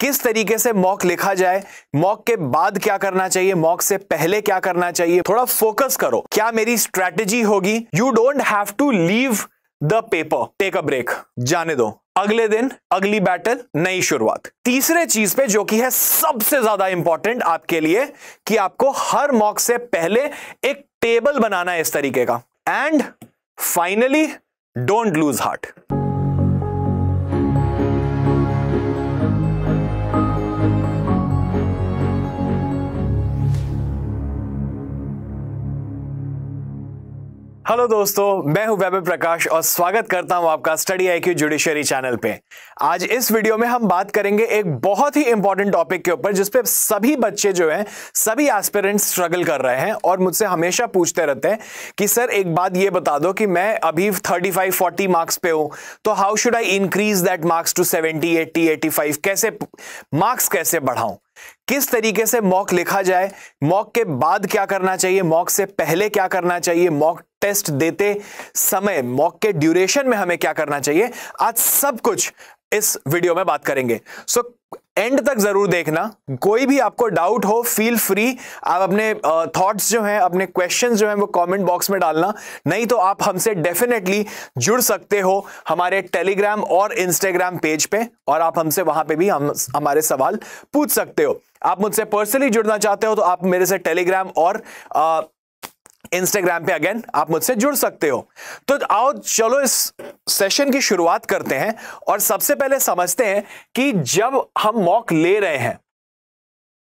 किस तरीके से मॉक लिखा जाए मॉक के बाद क्या करना चाहिए मॉक से पहले क्या करना चाहिए थोड़ा फोकस करो क्या मेरी स्ट्रेटेजी होगी you don't have to leave the paper take a break जाने दो अगले दिन अगली बैटल नई शुरुआत तीसरे चीज पे जो कि है सबसे ज्यादा इंपॉर्टेंट आपके लिए कि आपको हर मॉक से पहले एक टेबल बनाना है इस तरीके का and finally don't lose heart hello दोस्तों मैं हूं वैभव प्रकाश और स्वागत करता हूं आपका Study I Q judiciary channel पे आज इस वीडियो में हम बात करेंगे एक बहुत ही इंपॉर्टेंट टॉपिक के ऊपर जिसपे सभी बच्चे जो हैं सभी एस्पिरेंट स्ट्रगल कर रहे हैं और मुझसे हमेशा पूछते रहते हैं कि सर एक बात ये बता दो कि मैं अभी थर्टी फाइव फोर्टी मार्क्स पे हूं तो how should I increase that marks to seventy eighty eighty five कैसे मार्क्स कैसे बढ़ाऊं किस तरीके से मॉक लिखा जाए मॉक के बाद क्या करना चाहिए मॉक से पहले क्या करना चाहिए मॉक टेस्ट देते समय मॉक के ड्यूरेशन में हमें क्या करना चाहिए आज सब कुछ इस वीडियो में बात करेंगे सो so, एंड तक जरूर देखना कोई भी आपको डाउट हो फील फ्री आप अपने थॉट्स uh, जो हैं अपने क्वेश्चंस जो हैं वो कमेंट बॉक्स में डालना नहीं तो आप हमसे डेफिनेटली जुड़ सकते हो हमारे टेलीग्राम और इंस्टाग्राम पेज पे और आप हमसे वहां पे भी हम हमारे सवाल पूछ सकते हो आप मुझसे पर्सनली जुड़ना चाहते हो तो आप मेरे से टेलीग्राम और uh, इंस्टाग्राम पे अगेन आप मुझसे जुड़ सकते हो तो आओ चलो इस सेशन की शुरुआत करते हैं और सबसे पहले समझते हैं कि जब हम मॉक ले रहे हैं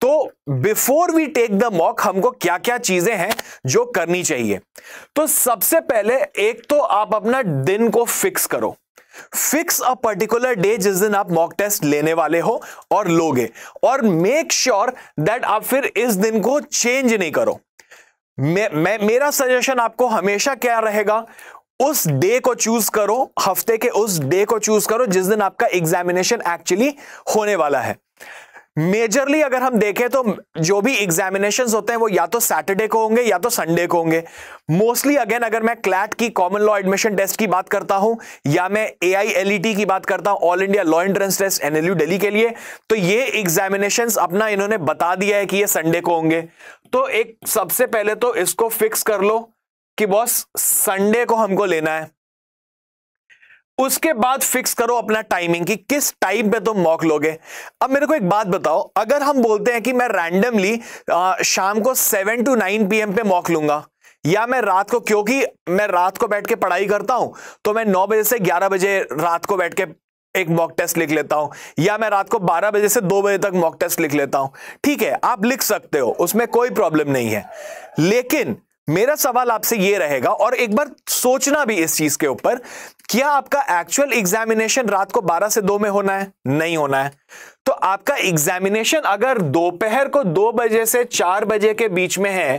तो before we take the mock हमको क्या क्या चीजें हैं जो करनी चाहिए तो सबसे पहले एक तो आप अपना दिन को फिक्स करो फिक्स अ पर्टिकुलर डे जिस दिन आप मॉक टेस्ट लेने वाले हो और लोगे और मेक श्योर दैट आप फिर इस दिन को चेंज नहीं करो मे, मे, मेरा सजेशन आपको हमेशा क्या रहेगा उस डे को चूज करो हफ्ते के उस डे को चूज करो जिस दिन आपका एग्जामिनेशन एक्चुअली होने वाला है मेजरली अगर हम देखें तो जो भी एग्जामिनेशन होते हैं वो या तो सैटरडे को होंगे या तो संडे को होंगे मोस्टली अगेन अगर मैं क्लैट की कॉमन लॉ एडमिशन टेस्ट की बात करता हूं या मैं ए आई e की बात करता हूं all India law entrance test NLU Delhi के लिए तो ये एग्जामिनेशन अपना इन्होंने बता दिया है कि ये संडे को होंगे तो एक सबसे पहले तो इसको फिक्स कर लो कि बॉस संडे को हमको लेना है उसके बाद फिक्स करो अपना टाइमिंग कि किस टाइम पे तुम मॉक लोगे अब मेरे को एक बात बताओ अगर हम बोलते हैं कि मैं रैंडमली शाम को सेवन टू नाइन पी पे मॉक लूंगा या मैं रात को क्योंकि मैं रात को बैठ के पढ़ाई करता हूं तो मैं नौ बजे से ग्यारह बजे रात को बैठ के एक मॉक टेस्ट लिख लेता हूं या मैं रात को 12 बजे से 2 बजे तक मॉक टेस्ट लिख लेता हूं ठीक है आप लिख सकते हो उसमें कोई प्रॉब्लम नहीं है लेकिन मेरा सवाल आपसे ये रहेगा और एक बार सोचना भी इस चीज के ऊपर क्या आपका एक्चुअल एग्जामिनेशन रात को 12 से 2 में होना है नहीं होना है तो आपका एग्जामिनेशन अगर दोपहर को 2 बजे से 4 बजे के बीच में है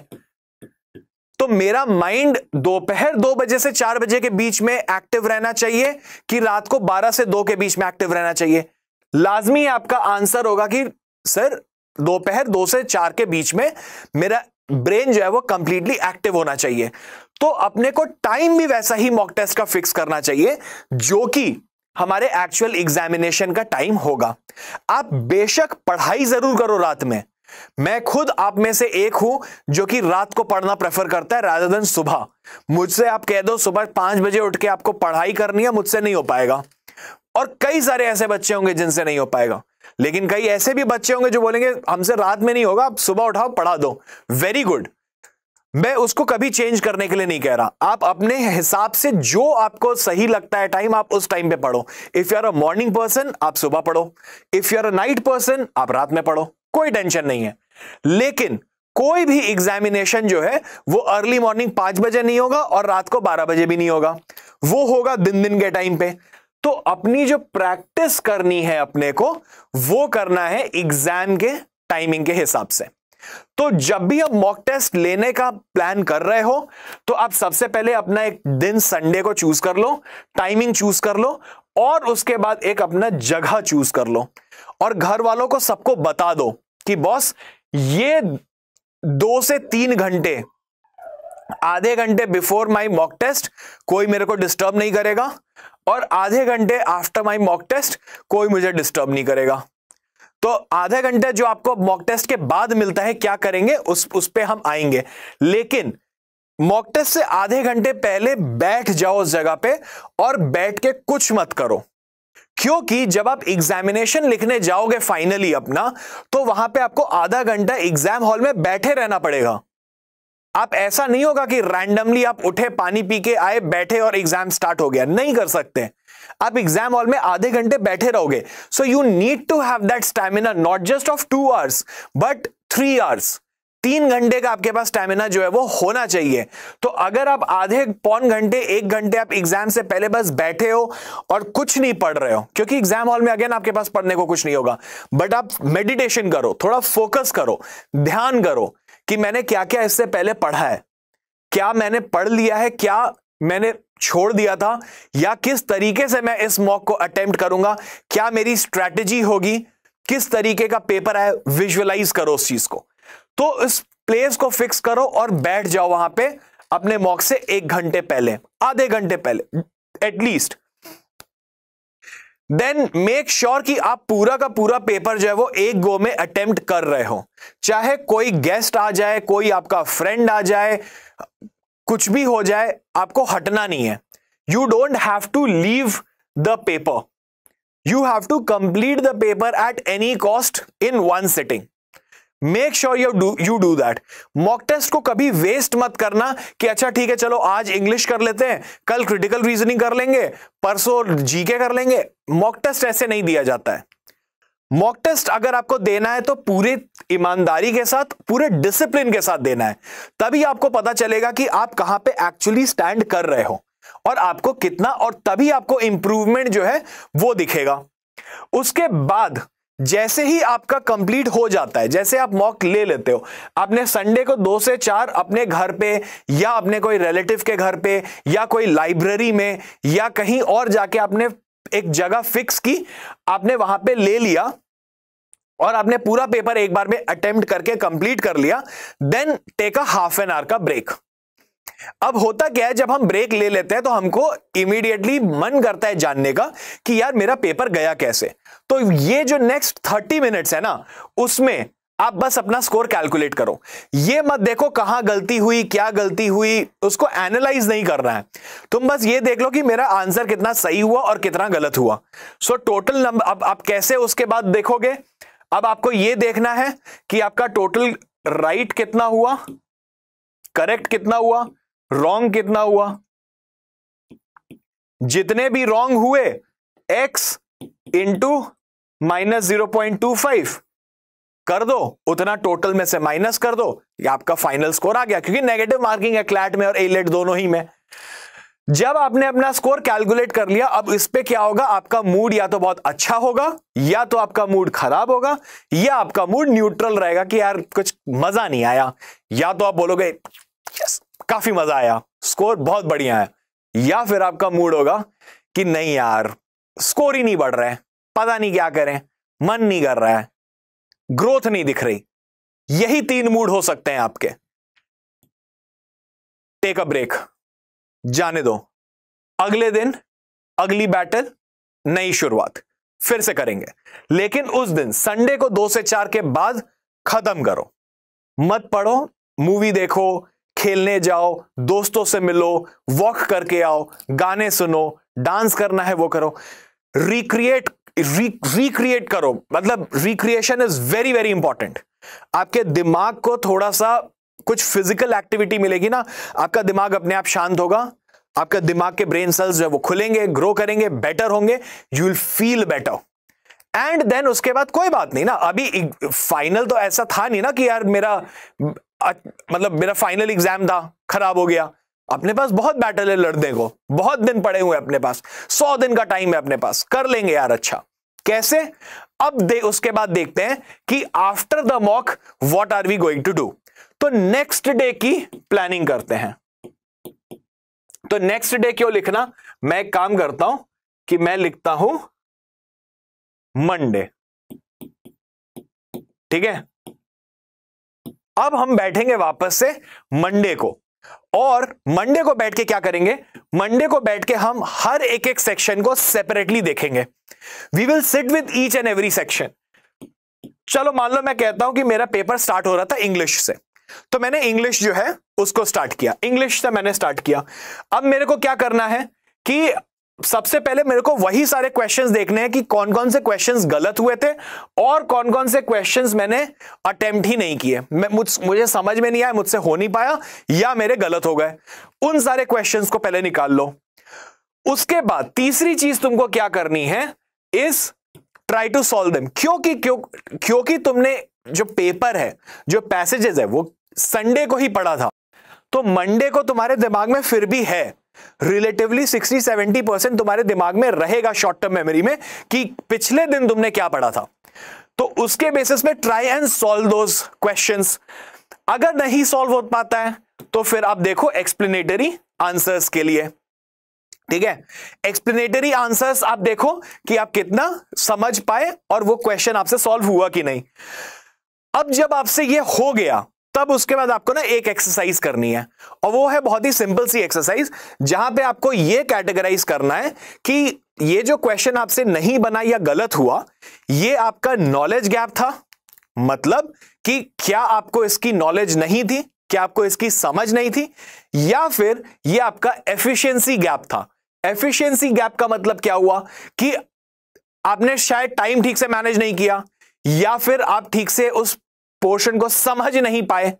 तो मेरा माइंड दोपहर 2 बजे से 4 बजे के बीच में एक्टिव रहना चाहिए कि रात को 12 से 2 के बीच में एक्टिव रहना चाहिए लाजमी आपका आंसर होगा कि सर दोपहर दो से चार के बीच में मेरा ब्रेन जो है वो कंप्लीटली एक्टिव होना चाहिए तो अपने को टाइम भी वैसा ही मॉक टेस्ट का फिक्स करना चाहिए जो कि हमारे एक्चुअल एग्जामिनेशन का टाइम होगा आप बेशक पढ़ाई जरूर करो रात में मैं खुद आप में से एक हूं जो कि रात को पढ़ना प्रेफर करता है राधर देन सुबह मुझसे आप कह दो सुबह पांच बजे उठ के आपको पढ़ाई करनी है मुझसे नहीं हो पाएगा और कई सारे ऐसे बच्चे होंगे जिनसे नहीं हो पाएगा लेकिन कई ऐसे भी बच्चे होंगे जो बोलेंगे हमसे रात में नहीं होगा आप सुबह उठाओ पढ़ा दो वेरी गुड मैं उसको कभी चेंज करने के लिए नहीं कह रहा आप अपने हिसाब से जो आपको सही लगता है टाइम आप उस टाइम पे पढ़ो if you are a morning person आप सुबह पढ़ो if you are a night person आप रात में पढ़ो कोई टेंशन नहीं है लेकिन कोई भी एग्जामिनेशन जो है वो अर्ली मॉर्निंग पांच बजे नहीं होगा और रात को बारह बजे भी नहीं होगा वो होगा दिन दिन के टाइम पे तो अपनी जो प्रैक्टिस करनी है अपने को वो करना है एग्जाम के टाइमिंग के हिसाब से तो जब भी आप मॉक टेस्ट लेने का प्लान कर रहे हो तो आप सबसे पहले अपना एक दिन संडे को चूज कर लो टाइमिंग चूज कर लो और उसके बाद एक अपना जगह चूज कर लो और घर वालों को सबको बता दो कि बॉस ये दो से तीन घंटे आधे घंटे बिफोर माई मॉक टेस्ट कोई मेरे को डिस्टर्ब नहीं करेगा और आधे घंटे आफ्टर माई मॉक टेस्ट कोई मुझे डिस्टर्ब नहीं करेगा तो आधे घंटे जो आपको मॉक टेस्ट के बाद मिलता है क्या करेंगे उस उस पर हम आएंगे लेकिन मॉक टेस्ट से आधे घंटे पहले बैठ जाओ उस जगह पे और बैठ के कुछ मत करो क्योंकि जब आप एग्जामिनेशन लिखने जाओगे फाइनली अपना तो वहां पे आपको आधा घंटा एग्जाम हॉल में बैठे रहना पड़ेगा आप ऐसा नहीं होगा कि रैंडमली आप उठे पानी पी के आए बैठे और एग्जाम स्टार्ट हो गया नहीं कर सकते आप एग्जाम हॉल में आधे घंटे बैठे रहोगे so you need to have that stamina not just of two hours but three hours तीन घंटे का आपके पास स्टेमिना जो है वो होना चाहिए तो अगर आप आधे पौन घंटे एक घंटे आप एग्जाम से पहले बस बैठे हो और कुछ नहीं पढ़ रहे हो क्योंकि एग्जाम हॉल में अगेन आपके पास पढ़ने को कुछ नहीं होगा बट आप मेडिटेशन करो थोड़ा फोकस करो ध्यान करो कि मैंने क्या क्या इससे पहले पढ़ा है क्या मैंने पढ़ लिया है क्या मैंने छोड़ दिया था या किस तरीके से मैं इस मॉक को अटेम्प्ट करूंगा क्या मेरी स्ट्रेटेजी होगी किस तरीके का पेपर है विजुअलाइज करो उस चीज को तो इस प्लेस को फिक्स करो और बैठ जाओ वहां पे अपने मॉक से एक घंटे पहले आधे घंटे पहले एटलीस्ट देन मेक श्योर कि आप पूरा का पूरा पेपर जो है वो एक गो में अटेम्प्ट कर रहे हो चाहे कोई गेस्ट आ जाए कोई आपका फ्रेंड आ जाए कुछ भी हो जाए आपको हटना नहीं है you don't have to leave the paper you have to complete the paper at any cost in one sitting make sure you do you do that mock test को कभी वेस्ट मत करना कि अच्छा ठीक है चलो आज इंग्लिश कर लेते हैं कल क्रिटिकल रीजनिंग कर लेंगे परसों जीके कर लेंगे मॉक टेस्ट ऐसे नहीं दिया जाता है मॉक टेस्ट अगर आपको देना है तो पूरे ईमानदारी के साथ पूरे डिसिप्लिन के साथ देना है तभी आपको पता चलेगा कि आप कहां पे एक्चुअली स्टैंड कर रहे हो और आपको कितना और तभी आपको इंप्रूवमेंट जो है वो दिखेगा उसके बाद जैसे ही आपका कंप्लीट हो जाता है जैसे आप मॉक ले लेते हो आपने संडे को दो से चार अपने घर पे या अपने कोई रिलेटिव के घर पे या कोई लाइब्रेरी में या कहीं और जाके आपने एक जगह फिक्स की आपने वहां पे ले लिया और आपने पूरा पेपर एक बार में अटेम्प्ट करके कंप्लीट कर लिया then take a half an hour का ब्रेक अब होता क्या है जब हम ब्रेक ले लेते हैं तो हमको इमीडिएटली मन करता है जानने का कि यार मेरा पेपर गया कैसे तो ये जो नेक्स्ट थर्टी मिनट्स है ना उसमें आप बस अपना स्कोर कैलकुलेट करो ये मत देखो कहां गलती हुई क्या गलती हुई उसको एनालाइज नहीं करना है तुम बस ये देख लो कि मेरा आंसर कितना सही हुआ और कितना गलत हुआ सो टोटल नंबर अब आप कैसे उसके बाद देखोगे अब आपको ये देखना है कि आपका टोटल राइट right कितना हुआ करेक्ट कितना हुआ रॉन्ग कितना हुआ जितने भी रॉन्ग हुए X into minus zero point two five कर दो उतना टोटल में से माइनस कर दो आपका फाइनल स्कोर आ गया क्योंकि नेगेटिव मार्किंग है क्लैट में और एलेट दोनों ही में जब आपने अपना स्कोर कैलकुलेट कर लिया अब इस पे क्या होगा आपका मूड या तो बहुत अच्छा होगा या तो आपका मूड खराब होगा या आपका मूड न्यूट्रल रहेगा कि यार कुछ मजा नहीं आया या तो आप बोलोगे यस काफी मजा आया स्कोर बहुत बढ़िया है या फिर आपका मूड होगा कि नहीं यार स्कोर ही नहीं बढ़ रहा है पता नहीं क्या करें मन नहीं कर रहा है ग्रोथ नहीं दिख रही यही तीन मूड हो सकते हैं आपके टेक अ ब्रेक जाने दो अगले दिन अगली बैटल नई शुरुआत फिर से करेंगे लेकिन उस दिन संडे को दो से चार के बाद खत्म करो मत पढ़ो मूवी देखो खेलने जाओ दोस्तों से मिलो वॉक करके आओ गाने सुनो डांस करना है वो करो रिक्रिएट रिक्रिएट करो मतलब recreation is very very important आपके दिमाग को थोड़ा सा कुछ फिजिकल एक्टिविटी मिलेगी ना आपका दिमाग अपने आप शांत होगा आपका दिमाग के ब्रेन सेल्स जो है वो खुलेंगे ग्रो करेंगे बेटर होंगे you will feel better and then उसके बाद कोई बात नहीं ना अभी फाइनल तो ऐसा था नहीं ना कि यार मेरा मतलब मेरा फाइनल एग्जाम था खराब हो गया अपने पास बहुत बैटल है लड़ने को बहुत दिन पड़े हुए अपने पास सौ दिन का टाइम है अपने पास कर लेंगे यार अच्छा कैसे अब दे उसके बाद देखते हैं कि after the mock what are we going to do तो नेक्स्ट डे की प्लानिंग करते हैं तो नेक्स्ट डे क्यों लिखना मैं एक काम करता हूं कि मैं लिखता हूं मंडे ठीक है अब हम बैठेंगे वापस से मंडे को और मंडे को बैठ के क्या करेंगे मंडे को बैठ के हम हर एक एक सेक्शन को सेपरेटली देखेंगे we will sit with each and every section चलो मान लो मैं कहता हूं कि मेरा पेपर स्टार्ट हो रहा था इंग्लिश से तो मैंने इंग्लिश जो है उसको स्टार्ट किया इंग्लिश से मैंने स्टार्ट किया अब मेरे को क्या करना है कि सबसे पहले मेरे को वही सारे क्वेश्चंस देखने हैं कि कौन कौन से क्वेश्चंस गलत हुए थे और कौन कौन से क्वेश्चंस मैंने अटेम्प्ट ही नहीं किए मैं मुझ, मुझे समझ में नहीं आया मुझसे हो नहीं पाया या मेरे गलत हो गए उन सारे क्वेश्चंस को पहले निकाल लो उसके बाद तीसरी चीज तुमको क्या करनी है इस ट्राई टू सॉल्व दम क्योंकि क्यों क्योंकि तुमने जो पेपर है जो पैसेजेस है वो संडे को ही पढ़ा था तो मंडे को तुम्हारे दिमाग में फिर भी है रिलेटिवली 60-70 परसेंट तुम्हारे दिमाग में रहेगा शॉर्ट टर्म मेमोरी में कि पिछले दिन तुमने क्या पढ़ा था तो उसके बेसिस पे try and solve those question अगर नहीं सॉल्व हो पाता है तो फिर आप देखो एक्सप्लेनेटरी आंसर्स के लिए ठीक है एक्सप्लेनेटरी आंसर्स आप देखो कि आप कितना समझ पाए और वो क्वेश्चन आपसे सॉल्व हुआ कि नहीं अब जब आपसे ये हो गया तब उसके बाद आपको ना एक एक्सरसाइज करनी है और वो है बहुत ही सिंपल सी एक्सरसाइज जहां पे आपको ये कैटेगराइज करना है कि ये जो क्वेश्चन आपसे नहीं बना या गलत हुआ ये आपका नॉलेज गैप था मतलब कि क्या आपको इसकी नॉलेज नहीं थी क्या आपको इसकी समझ नहीं थी या फिर ये आपका एफिशिएंसी गैप था एफिशिएंसी गैप का मतलब क्या हुआ कि आपने शायद टाइम ठीक से मैनेज नहीं किया या फिर आप ठीक से उस पोर्शन को समझ नहीं पाए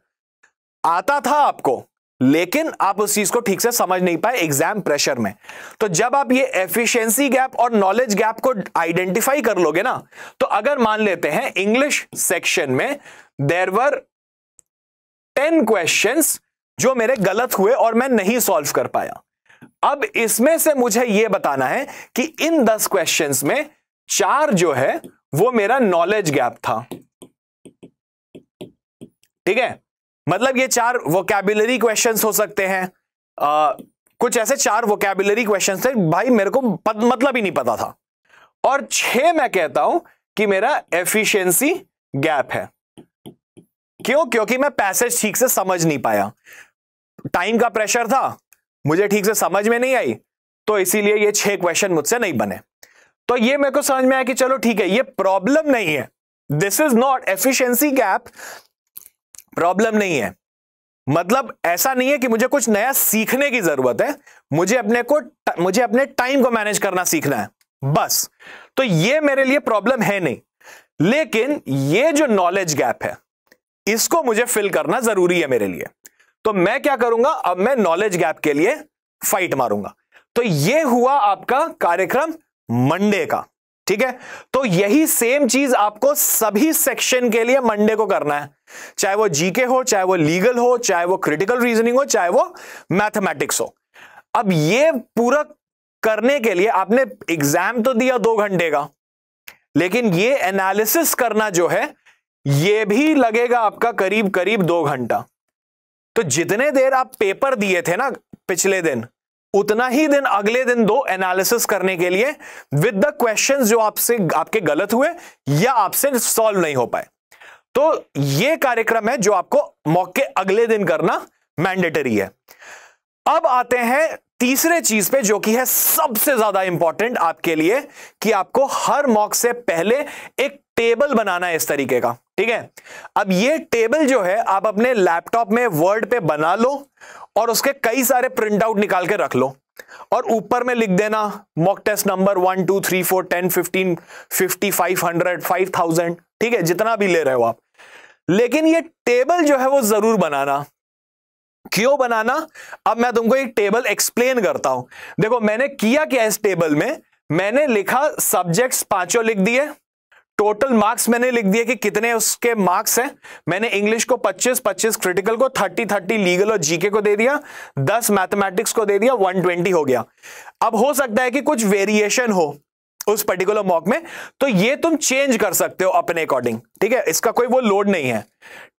आता था आपको लेकिन आप उस चीज को ठीक से समझ नहीं पाए एग्जाम प्रेशर में तो जब आप ये एफिशिएंसी गैप और नॉलेज गैप को आइडेंटिफाई कर लोगे ना तो अगर मान लेते हैं इंग्लिश सेक्शन में देर वर टेन क्वेश्चन जो मेरे गलत हुए और मैं नहीं सॉल्व कर पाया अब इसमें से मुझे यह बताना है कि इन दस क्वेश्चन में चार जो है वो मेरा नॉलेज गैप था ठीक है मतलब ये चार वोकेबुलरी क्वेश्चंस हो सकते हैं आ, कुछ ऐसे चार वोकेबुलरी क्वेश्चंस थे भाई मेरे को पत, मतलब ही नहीं पता था और छह मैं कहता हूं कि मेरा एफिशिएंसी गैप है क्यों क्योंकि मैं पैसेज ठीक से समझ नहीं पाया टाइम का प्रेशर था मुझे ठीक से समझ में नहीं आई तो इसीलिए ये छह क्वेश्चन मुझसे नहीं बने तो ये मेरे को समझ में आया कि चलो ठीक है ये प्रॉब्लम नहीं है this is not efficiency gap problem नहीं है मतलब ऐसा नहीं है कि मुझे कुछ नया सीखने की जरूरत है मुझे अपने को मुझे अपने टाइम को मैनेज करना सीखना है बस तो ये मेरे लिए प्रॉब्लम है नहीं लेकिन ये जो नॉलेज गैप है इसको मुझे फिल करना जरूरी है मेरे लिए तो मैं क्या करूंगा अब मैं नॉलेज गैप के लिए फाइट मारूंगा तो ये हुआ आपका कार्यक्रम मंडे का ठीक है तो यही सेम चीज आपको सभी सेक्शन के लिए मंडे को करना है चाहे वो जीके हो चाहे वो लीगल हो चाहे वो क्रिटिकल रीजनिंग हो चाहे वो मैथमेटिक्स हो अब ये पूरा करने के लिए आपने एग्जाम तो दिया दो घंटे का लेकिन ये एनालिसिस करना जो है ये भी लगेगा आपका करीब करीब दो घंटा तो जितने देर आप पेपर दिए थे ना पिछले दिन उतना ही दिन अगले दिन दो एनालिसिस करने के लिए विद द क्वेश्चंस जो आपसे आपके गलत हुए या आपसे सॉल्व नहीं हो पाए तो यह कार्यक्रम है जो आपको मौके अगले दिन करना मैंडेटरी है अब आते हैं तीसरे चीज पे जो कि है सबसे ज्यादा इंपॉर्टेंट आपके लिए कि आपको हर मॉक से पहले एक टेबल बनाना है इस तरीके का ठीक है अब ये टेबल जो है आप अपने लैपटॉप में वर्ड पे बना लो और उसके कई सारे प्रिंट आउट निकाल के रख लो और ऊपर में लिख देना mock test number one two three four ten fifteen fifty five hundred five thousand ठीक है जितना भी ले रहे हो आप लेकिन ये टेबल जो है वो जरूर बनाना क्यों बनाना अब मैं तुमको एक टेबल एक्सप्लेन करता हूं देखो मैंने किया क्या इस टेबल में मैंने लिखा सब्जेक्ट्स पांचों लिख दिए टोटल मार्क्स मैंने लिख दिए कि कितने उसके मार्क्स हैं मैंने इंग्लिश को 25 25 क्रिटिकल को 30 30 लीगल और जीके को दे दिया 10 मैथमेटिक्स को दे दिया 120 हो गया अब हो सकता है कि कुछ वेरिएशन हो उस पर्टिकुलर मॉक में तो ये तुम चेंज कर सकते हो अपने अकॉर्डिंग ठीक है इसका कोई वो लोड नहीं है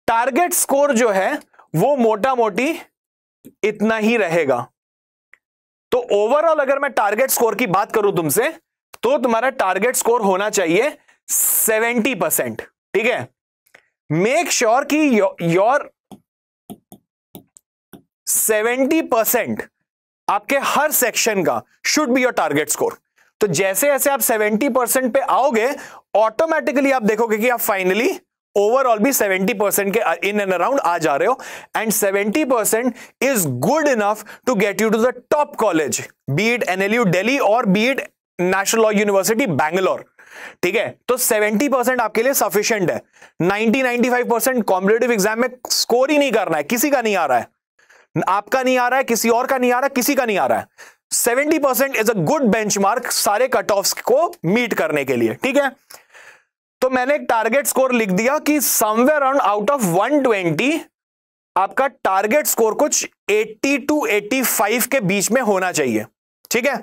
टारगेट स्कोर जो है वो मोटा मोटी इतना ही रहेगा तो ओवरऑल अगर मैं टारगेट स्कोर की बात करूं तुमसे तो तुम्हारा टारगेट स्कोर होना चाहिए सेवेंटी परसेंट ठीक है मेक श्योर की योर सेवेंटी परसेंट आपके हर सेक्शन का should be your target score तो जैसे जैसे आप 70 परसेंट पे आओगे ऑटोमेटिकली आप देखोगे कि आप फाइनली ओवरऑल भी 70 परसेंट के इन एंड अराउंड आ जा रहे हो and 70 percent is good enough to get you to the top college be it NLU Delhi और be it national law university Bangalore ठीक है तो 70 परसेंट आपके लिए सफिशियंट है 90 95 परसेंट कॉम्पिटेटिव एग्जाम में स्कोर ही नहीं करना है किसी का नहीं आ रहा है आपका नहीं आ रहा है किसी और का नहीं आ रहा है किसी का नहीं आ रहा है seventy percent is a good benchmark सारे कट ऑफ को मीट करने के लिए ठीक है तो मैंने एक टारगेट स्कोर लिख दिया कि समवेयर अराउंड आउट ऑफ 120 आपका टारगेट स्कोर कुछ 80 टू 85 के बीच में होना चाहिए ठीक है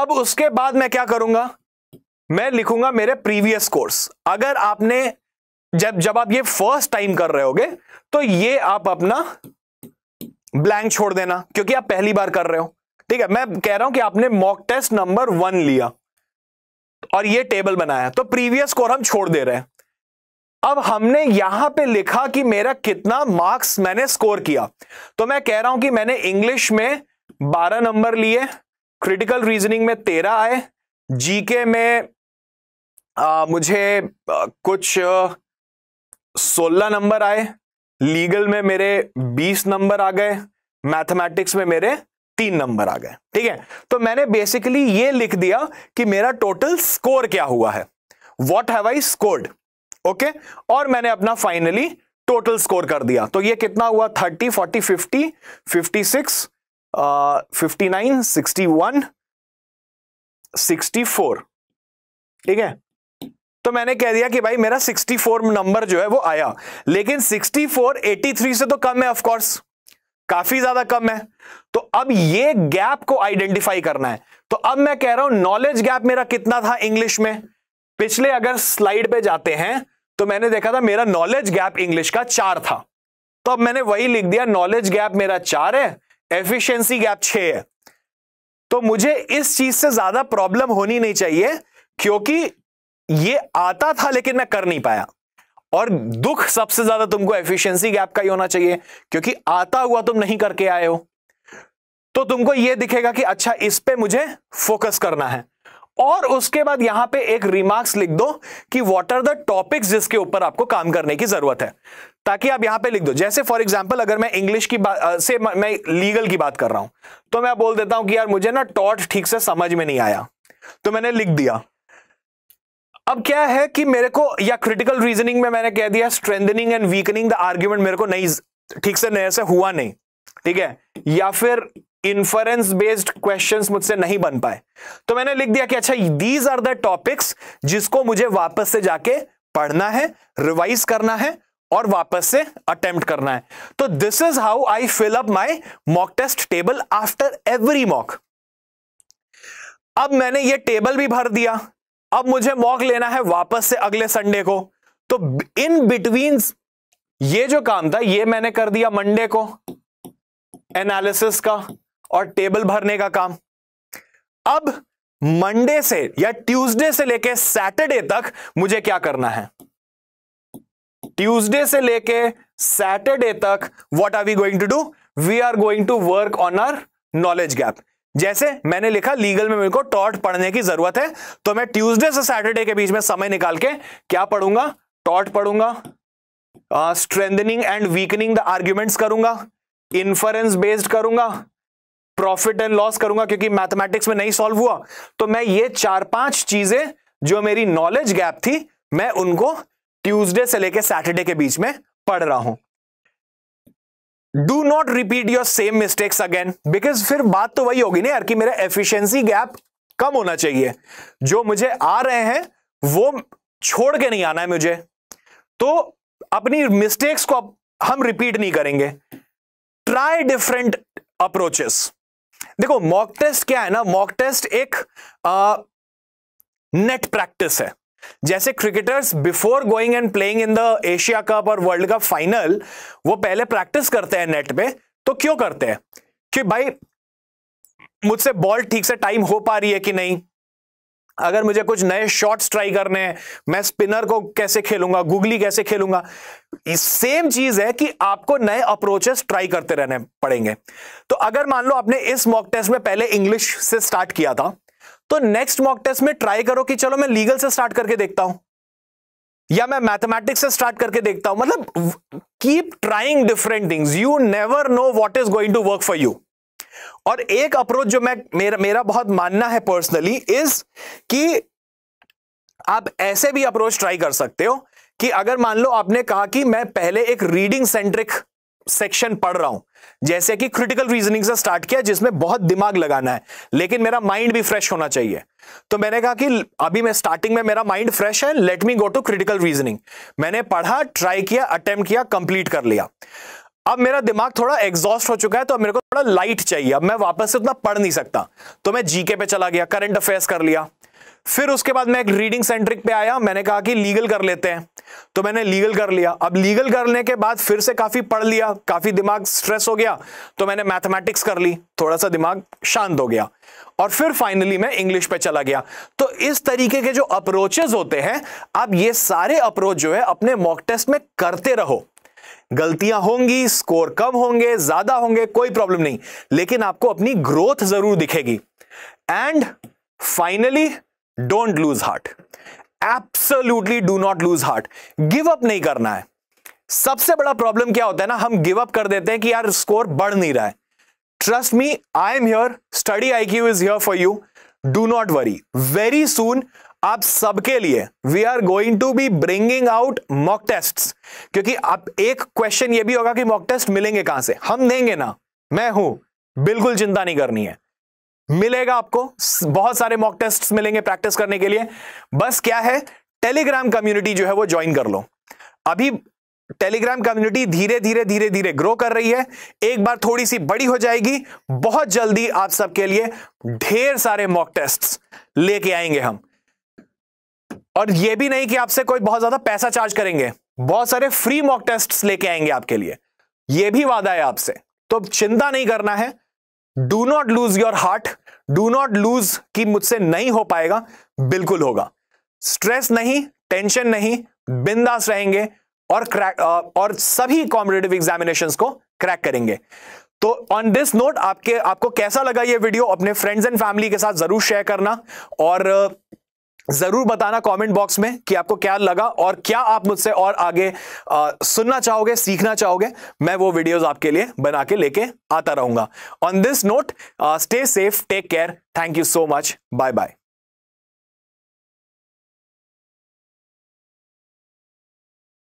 अब उसके बाद मैं क्या करूंगा मैं लिखूंगा मेरे प्रीवियस कोर्स अगर आपने जब जब आप ये फर्स्ट टाइम कर रहे होगे तो ये आप अपना ब्लैंक छोड़ देना क्योंकि आप पहली बार कर रहे हो ठीक है मैं कह रहा हूं कि आपने मॉक टेस्ट नंबर वन लिया और ये टेबल बनाया तो प्रीवियस स्कोर हम छोड़ दे रहे हैं अब हमने यहां पे लिखा कि मेरा कितना मार्क्स मैंने स्कोर किया तो मैं कह रहा हूं कि मैंने इंग्लिश में 12 नंबर लिए क्रिटिकल रीजनिंग में 13 आए जीके में आ, मुझे आ, कुछ सोलह नंबर आए लीगल में मेरे बीस नंबर आ गए मैथमेटिक्स में मेरे तीन नंबर आ गए ठीक है तो मैंने बेसिकली ये लिख दिया कि मेरा टोटल स्कोर क्या हुआ है what have I scored okay और मैंने अपना फाइनली टोटल स्कोर कर दिया तो ये कितना हुआ thirty forty fifty fifty six fifty nine sixty one sixty four ठीक है तो मैंने कह दिया कि भाई मेरा 64 नंबर जो है वो आया लेकिन 64 83 से तो कम है ऑफ कोर्स काफी ज्यादा कम है तो अब ये गैप को आइडेंटिफाई करना है तो अब मैं कह रहा हूं नॉलेज गैप मेरा कितना था इंग्लिश में पिछले अगर स्लाइड पे जाते हैं तो मैंने देखा था मेरा नॉलेज गैप इंग्लिश का चार था तो अब मैंने वही लिख दिया नॉलेज गैप मेरा चार है एफिशिएंसी गैप छ है तो मुझे इस चीज से ज्यादा प्रॉब्लम होनी नहीं चाहिए क्योंकि ये आता था लेकिन मैं कर नहीं पाया और दुख सबसे ज्यादा तुमको एफिशिएंसी गैप का ही होना चाहिए क्योंकि आता हुआ तुम नहीं करके आए हो तो तुमको यह दिखेगा कि अच्छा इस पे मुझे फोकस करना है और उसके बाद यहां पे एक रिमार्क्स लिख दो कि व्हाट आर द टॉपिक्स जिसके ऊपर आपको काम करने की जरूरत है ताकि आप यहां पे लिख दो जैसे फॉर एग्जांपल अगर मैं इंग्लिश की बात से मैं लीगल की बात कर रहा हूं तो मैं बोल देता हूं कि यार मुझे ना टॉट ठीक से समझ में नहीं आया तो मैंने लिख दिया अब क्या है कि मेरे को या क्रिटिकल रीजनिंग में मैंने कह दिया strengthening and weakening the argument मेरे को नहीं ठीक से नए से हुआ नहीं ठीक है या फिर इंफरेंस बेस्ड क्वेश्चंस मुझसे नहीं बन पाए तो मैंने लिख दिया कि अच्छा दीज आर द टॉपिक्स जिसको मुझे वापस से जाके पढ़ना है रिवाइज करना है और वापस से अटेम्प्ट करना है तो this is how I fill up my mock test table after every mock अब मैंने ये टेबल भी भर दिया अब मुझे मॉक लेना है वापस से अगले संडे को तो इन बिटवीन ये जो काम था ये मैंने कर दिया मंडे को एनालिसिस का और टेबल भरने का काम अब मंडे से या ट्यूसडे से लेके सैटरडे तक मुझे क्या करना है ट्यूसडे से लेके सैटरडे तक what are we going to do we are going to work on our knowledge gap जैसे मैंने लिखा लीगल में मेरे को टॉर्ट पढ़ने की जरूरत है तो मैं ट्यूसडे से सैटरडे के बीच में समय निकाल के क्या पढ़ूंगा टॉट पढ़ूंगा strengthening and weakening the arguments करूंगा इंफरेंस बेस्ड करूंगा प्रॉफिट एंड लॉस करूंगा क्योंकि मैथमेटिक्स में नहीं सॉल्व हुआ तो मैं ये चार पांच चीजें जो मेरी नॉलेज गैप थी मैं उनको ट्यूसडे से लेकर सैटरडे के बीच में पढ़ रहा हूं do not repeat your same mistakes again because फिर बात तो वही होगी ना यार कि मेरा एफिशिएंसी गैप कम होना चाहिए जो मुझे आ रहे हैं वो छोड़ के नहीं आना है मुझे तो अपनी मिस्टेक्स को हम रिपीट नहीं करेंगे ट्राई डिफरेंट अप्रोचेस देखो मॉक टेस्ट क्या है ना मॉक टेस्ट एक नेट प्रैक्टिस है जैसे cricketers before going and playing in the Asia cup और वर्ल्ड कप फाइनल वो पहले प्रैक्टिस करते हैं नेट पे तो क्यों करते हैं कि भाई मुझसे बॉल ठीक से टाइम हो पा रही है कि नहीं अगर मुझे कुछ नए शॉट्स ट्राई करने हैं मैं स्पिनर को कैसे खेलूंगा गुगली कैसे खेलूंगा सेम चीज है कि आपको नए अप्रोचेस ट्राई करते रहने पड़ेंगे तो अगर मान लो आपने इस मॉक टेस्ट में पहले इंग्लिश से स्टार्ट किया था तो नेक्स्ट मॉक टेस्ट में ट्राई करो कि चलो मैं लीगल से स्टार्ट करके देखता हूं या मैं मैथमेटिक्स से स्टार्ट करके देखता हूं मतलब keep trying different things you never know what is going to work for you और एक अप्रोच जो मैं मेरा मेरा बहुत मानना है पर्सनली इज कि आप ऐसे भी अप्रोच ट्राई कर सकते हो कि अगर मान लो आपने कहा कि मैं पहले एक रीडिंग सेंट्रिक सेक्शन पढ़ रहा हूं जैसे कि क्रिटिकल रीजनिंग से स्टार्ट किया जिसमें बहुत दिमाग लगाना है लेकिन मेरा माइंड भी फ्रेश होना चाहिए तो मैंने कहा कि अभी मैं स्टार्टिंग में मेरा माइंड फ्रेश है let me go to critical reasoning मैंने पढ़ा ट्राई किया अटेम्प्ट किया कंप्लीट कर लिया अब मेरा दिमाग थोड़ा एग्जॉस्ट हो चुका है तो अब मेरे को थोड़ा लाइट चाहिए अब मैं वापस से उतना पढ़ नहीं सकता तो मैं जीके पे चला गया करंट अफेयर्स कर लिया फिर उसके बाद मैं एक रीडिंग सेंट्रिक पे आया मैंने कहा कि लीगल कर लेते हैं तो मैंने लीगल कर लिया अब लीगल करने के बाद फिर से काफी पढ़ लिया काफी दिमाग स्ट्रेस हो गया तो मैंने मैथमेटिक्स कर ली थोड़ा सा दिमाग शांत हो गया और फिर फाइनली मैं इंग्लिश पे चला गया तो इस तरीके के जो अप्रोचेज होते हैं आप ये सारे अप्रोच जो है अपने मॉक टेस्ट में करते रहो गलतियां होंगी स्कोर कम होंगे ज्यादा होंगे कोई प्रॉब्लम नहीं लेकिन आपको अपनी ग्रोथ जरूर दिखेगी and finally don't lose heart absolutely do not lose heart give up नहीं करना है सबसे बड़ा प्रॉब्लम क्या होता है ना हम गिव अप कर देते हैं कि यार स्कोर बढ़ नहीं रहा है trust me I am here Study I Q is here for you do not worry very सुन आप सबके लिए we are going to be bringing out mock test क्योंकि आप एक क्वेश्चन ये भी होगा कि मॉक टेस्ट मिलेंगे कहां से हम देंगे ना मैं हूं बिल्कुल चिंता नहीं करनी है मिलेगा आपको बहुत सारे मॉक टेस्ट मिलेंगे प्रैक्टिस करने के लिए बस क्या है टेलीग्राम कम्युनिटी जो है वो ज्वाइन कर लो अभी टेलीग्राम कम्युनिटी धीरे धीरे धीरे धीरे ग्रो कर रही है एक बार थोड़ी सी बड़ी हो जाएगी बहुत जल्दी आप सबके लिए ढेर सारे मॉक टेस्ट लेके आएंगे हम और यह भी नहीं कि आपसे कोई बहुत ज्यादा पैसा चार्ज करेंगे बहुत सारे फ्री मॉक टेस्ट लेके आएंगे आपके लिए यह भी वादा है आपसे तो चिंता नहीं करना है do not lose your heart do not lose कि मुझसे नहीं हो पाएगा बिल्कुल होगा स्ट्रेस नहीं टेंशन नहीं बिंदास रहेंगे और क्रैक और सभी कॉम्पिटेटिव एग्जामिनेशन को क्रैक करेंगे तो ऑन दिस नोट आपके आपको कैसा लगा ये वीडियो अपने फ्रेंड्स एंड फैमिली के साथ जरूर शेयर करना और जरूर बताना कमेंट बॉक्स में कि आपको क्या लगा और क्या आप मुझसे और आगे आ, सुनना चाहोगे सीखना चाहोगे मैं वो वीडियोस आपके लिए बना के लेके आता रहूंगा on this note stay safe take care thank you so much bye bye